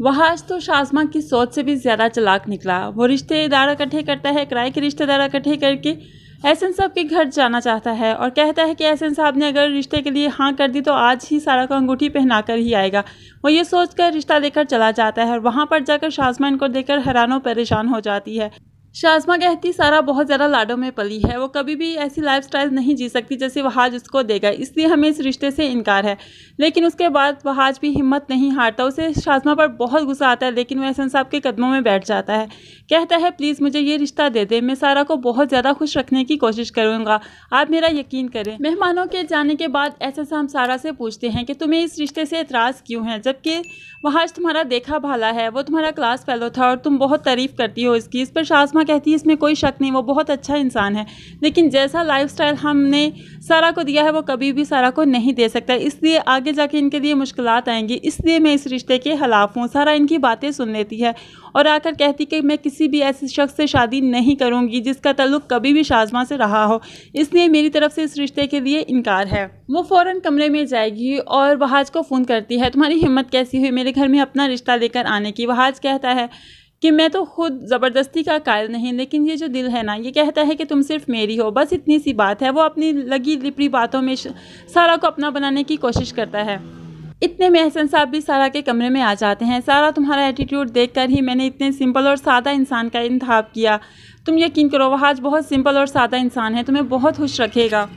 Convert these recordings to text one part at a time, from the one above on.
वह आज तो शाजमा की सोच से भी ज़्यादा चलाक निकला वो रिश्तेदार इकट्ठे करता है किराए के रिश्तेदार इकट्ठे करके एहसन साहब के घर जाना चाहता है और कहता है कि एहसन साहब ने अगर रिश्ते के लिए हाँ कर दी तो आज ही सारा को अंगूठी पहनाकर ही आएगा वो ये सोचकर रिश्ता लेकर चला जाता है और वहाँ पर जाकर शाजमा इनको देखकर हैरान परेशान हो जाती है शाजमा कहती सारा बहुत ज़्यादा लाडो में पली है वो कभी भी ऐसी स्टाइल नहीं जी सकती जैसे वहाज उसको देगा इसलिए हमें इस रिश्ते से इनकार है लेकिन उसके बाद वहाज भी हिम्मत नहीं हारता उसे शाजमा पर बहुत गुस्सा आता है लेकिन वह एहसन साहब के कदमों में बैठ जाता है कहता है प्लीज़ मुझे ये रिश्ता दे दे मैं सारा को बहुत ज़्यादा खुश रखने की कोशिश करूँगा आप मेरा यकीन करें मेहमानों के जाने के बाद एहसन साहब सारा से पूछते हैं कि तुम्हें इस रिश्ते से एतराज़ क्यों है जबकि वहाज तुम्हारा देखा भाला है वो तुम्हारा क्लास फेलो था और तुम बहुत तारीफ़ करती हो इसकी इस पर शाजमा मम्मा कहती है इसमें कोई शक नहीं वो बहुत अच्छा इंसान है लेकिन जैसा लाइफ हमने सारा को दिया है वो कभी भी सारा को नहीं दे सकता इसलिए आगे जाके इनके लिए मुश्किल आएंगी इसलिए मैं इस रिश्ते के खिलाफ हूँ सारा इनकी बातें सुन लेती है और आकर कहती कि मैं किसी भी ऐसे शख्स से शादी नहीं करूँगी जिसका तल्लुक कभी भी शाजमा से रहा हो इसलिए मेरी तरफ से इस रिश्ते के लिए इनकार है वो फ़ौर कमरे में जाएगी और वहाज को फ़ोन करती है तुम्हारी हिम्मत कैसी हुई मेरे घर में अपना रिश्ता लेकर आने की वहाज कहता है कि मैं तो खुद ज़बरदस्ती का कायल नहीं लेकिन ये जो दिल है ना ये कहता है कि तुम सिर्फ मेरी हो बस इतनी सी बात है वो अपनी लगी लिपरी बातों में सारा को अपना बनाने की कोशिश करता है इतने में अहसन साहब भी सारा के कमरे में आ जाते हैं सारा तुम्हारा एटीट्यूड देख ही मैंने इतने सिंपल और सादा इंसान का इंतहा किया तुम यकीन करो वह आज बहुत सिंपल और सादा इंसान है तुम्हें बहुत खुश रखेगा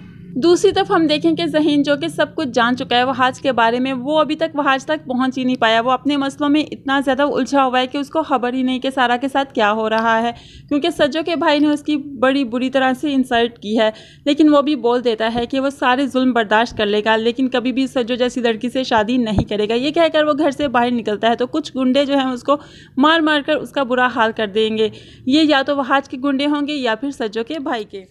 दूसरी तरफ हम देखें कि जहीन जो कि सब कुछ जान चुका है वहाज के बारे में वो अभी तक वहाज तक पहुंच ही नहीं पाया वो अपने मसलों में इतना ज़्यादा उलझा हुआ है कि उसको खबर ही नहीं कि सारा के साथ क्या हो रहा है क्योंकि सज्जो के भाई ने उसकी बड़ी बुरी तरह से इंसल्ट की है लेकिन वो भी बोल देता है कि वो सारे जुल्म बर्दाश्त कर लेगा लेकिन कभी भी सज्जो जैसी लड़की से शादी नहीं करेगा ये कहकर वो घर से बाहर निकलता है तो कुछ गुंडे जो हैं उसको मार मार कर उसका बुरा हाल कर देंगे ये या तो वहाज के गुंडे होंगे या फिर सज्जो के भाई के